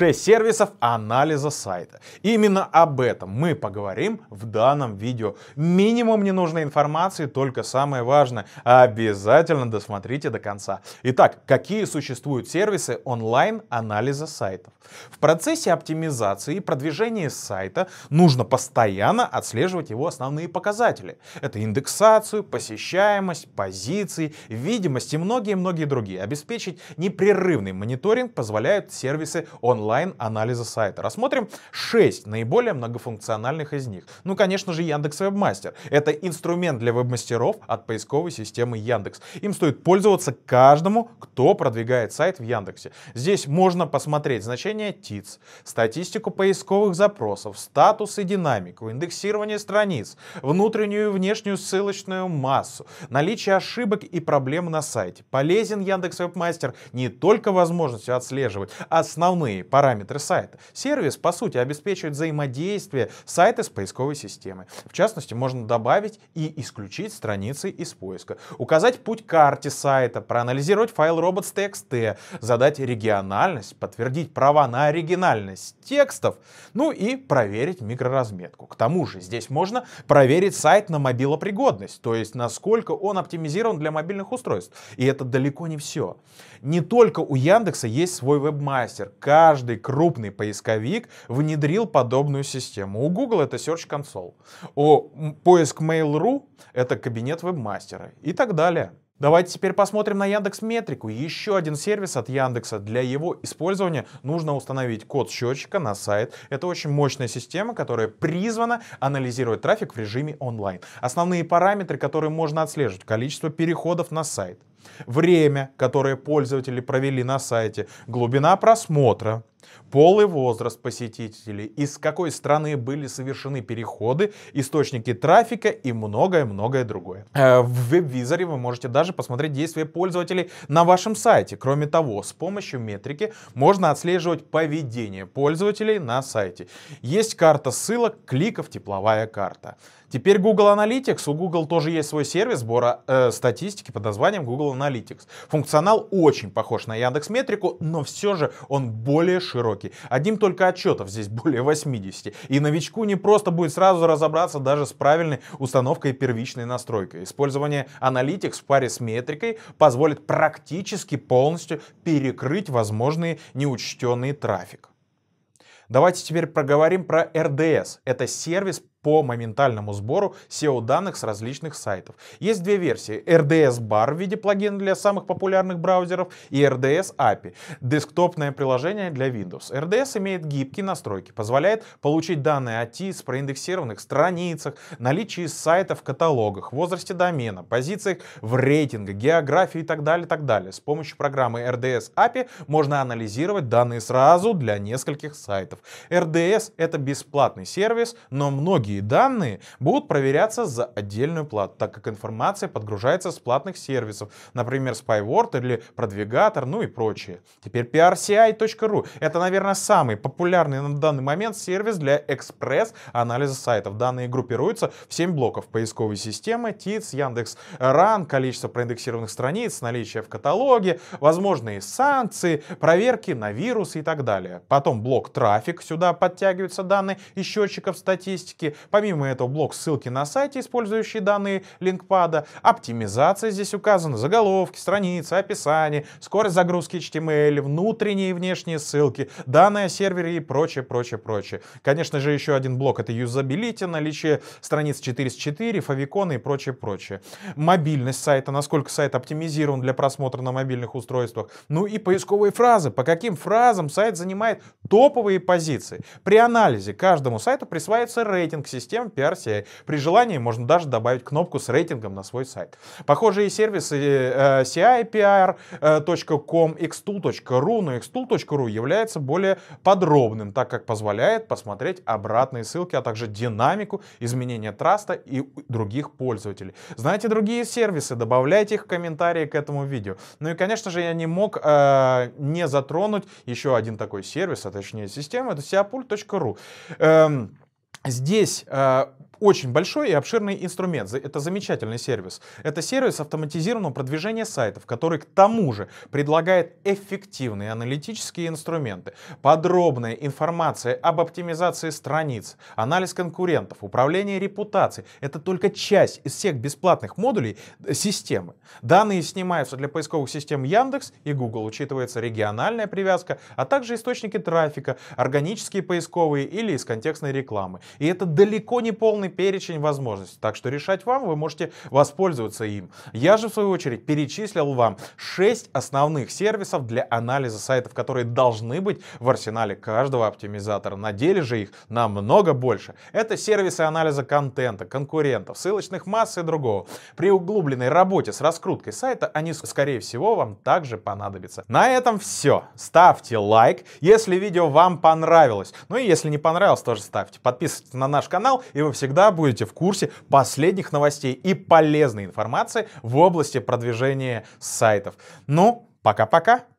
6 сервисов анализа сайта. Именно об этом мы поговорим в данном видео. Минимум ненужной информации, только самое важное. Обязательно досмотрите до конца. Итак, какие существуют сервисы онлайн-анализа сайтов? В процессе оптимизации и продвижения сайта нужно постоянно отслеживать его основные показатели. Это индексацию, посещаемость, позиции, видимость и многие-многие другие. Обеспечить непрерывный мониторинг позволяют сервисы онлайн онлайн анализа сайта. Рассмотрим 6 наиболее многофункциональных из них. Ну, конечно же, Яндекс Вебмастер. Это инструмент для веб-мастеров от поисковой системы Яндекс. Им стоит пользоваться каждому, кто продвигает сайт в Яндексе. Здесь можно посмотреть значение TITS, статистику поисковых запросов, статус и динамику, индексирование страниц, внутреннюю и внешнюю ссылочную массу, наличие ошибок и проблем на сайте. Полезен Яндекс Вебмастер не только возможностью отслеживать основные параметры, параметры сайта. Сервис, по сути, обеспечивает взаимодействие сайта с поисковой системой. В частности, можно добавить и исключить страницы из поиска, указать путь к карте сайта, проанализировать файл robots.txt, задать региональность, подтвердить права на оригинальность текстов, ну и проверить микроразметку. К тому же здесь можно проверить сайт на мобилопригодность, то есть насколько он оптимизирован для мобильных устройств. И это далеко не все. Не только у Яндекса есть свой вебмастер. Каждый каждый крупный поисковик внедрил подобную систему. У Google это Search Console, у поиск Mail.ru это кабинет вебмастера и так далее. Давайте теперь посмотрим на Яндекс Метрику. Еще один сервис от Яндекса. Для его использования нужно установить код счетчика на сайт. Это очень мощная система, которая призвана анализировать трафик в режиме онлайн. Основные параметры, которые можно отслеживать, количество переходов на сайт, время, которое пользователи провели на сайте, глубина просмотра, Пол и возраст посетителей, из какой страны были совершены переходы, источники трафика и многое-многое другое. Э, в веб-визоре вы можете даже посмотреть действия пользователей на вашем сайте. Кроме того, с помощью метрики можно отслеживать поведение пользователей на сайте. Есть карта ссылок, кликов, тепловая карта. Теперь Google Analytics. У Google тоже есть свой сервис сбора э, статистики под названием Google Analytics. Функционал очень похож на Яндекс Метрику, но все же он более широкий. Одним только отчетов здесь более 80. И новичку не просто будет сразу разобраться даже с правильной установкой и первичной настройкой. Использование аналитик в паре с метрикой позволит практически полностью перекрыть возможные неучтенные трафик. Давайте теперь проговорим про RDS. Это сервис по моментальному сбору SEO-данных с различных сайтов. Есть две версии. rds Bar в виде плагина для самых популярных браузеров и RDS API — десктопное приложение для Windows. RDS имеет гибкие настройки, позволяет получить данные о TIS, проиндексированных страницах, наличии сайта в каталогах, возрасте домена, позициях в рейтинге, географии и так далее, так далее. С помощью программы RDS API можно анализировать данные сразу для нескольких сайтов. RDS — это бесплатный сервис, но многие Многие данные будут проверяться за отдельную плату, так как информация подгружается с платных сервисов, например, SpyWord или Продвигатор, ну и прочее. Теперь prci.ru — это, наверное, самый популярный на данный момент сервис для экспресс-анализа сайтов. Данные группируются в 7 блоков поисковой системы, ТИЦ, Яндекс, РАН, количество проиндексированных страниц, наличие в каталоге, возможные санкции, проверки на вирусы и так далее. Потом блок трафик, сюда подтягиваются данные из счетчиков статистики, Помимо этого блок ссылки на сайте, использующие данные линкпада, оптимизация здесь указана, заголовки, страницы, описание, скорость загрузки HTML, внутренние и внешние ссылки, данные о сервере и прочее, прочее, прочее. Конечно же, еще один блок это юзабилити, наличие страниц 404, фавиконы и прочее, прочее. Мобильность сайта, насколько сайт оптимизирован для просмотра на мобильных устройствах. Ну и поисковые фразы, по каким фразам сайт занимает топовые позиции. При анализе каждому сайту присваивается рейтинг систем в PRCI. При желании можно даже добавить кнопку с рейтингом на свой сайт. Похожие сервисы э, cipr.com, э, xtool.ru, но xtool.ru является более подробным, так как позволяет посмотреть обратные ссылки, а также динамику изменения траста и других пользователей. Знаете другие сервисы? Добавляйте их в комментарии к этому видео. Ну и, конечно же, я не мог э, не затронуть еще один такой сервис, а точнее систему, это siapul.ru. Эм, Здесь э, очень большой и обширный инструмент. Это замечательный сервис. Это сервис автоматизированного продвижения сайтов, который к тому же предлагает эффективные аналитические инструменты, подробная информация об оптимизации страниц, анализ конкурентов, управление репутацией. Это только часть из всех бесплатных модулей э, системы. Данные снимаются для поисковых систем Яндекс и Google, учитывается региональная привязка, а также источники трафика, органические поисковые или из контекстной рекламы. И это далеко не полный перечень возможностей. Так что решать вам, вы можете воспользоваться им. Я же, в свою очередь, перечислил вам 6 основных сервисов для анализа сайтов, которые должны быть в арсенале каждого оптимизатора. На деле же их намного больше. Это сервисы анализа контента, конкурентов, ссылочных масс и другого. При углубленной работе с раскруткой сайта они, скорее всего, вам также понадобятся. На этом все. Ставьте лайк, если видео вам понравилось. Ну и если не понравилось, тоже ставьте. Подписывайтесь подписывайтесь на наш канал, и вы всегда будете в курсе последних новостей и полезной информации в области продвижения сайтов. Ну, пока-пока!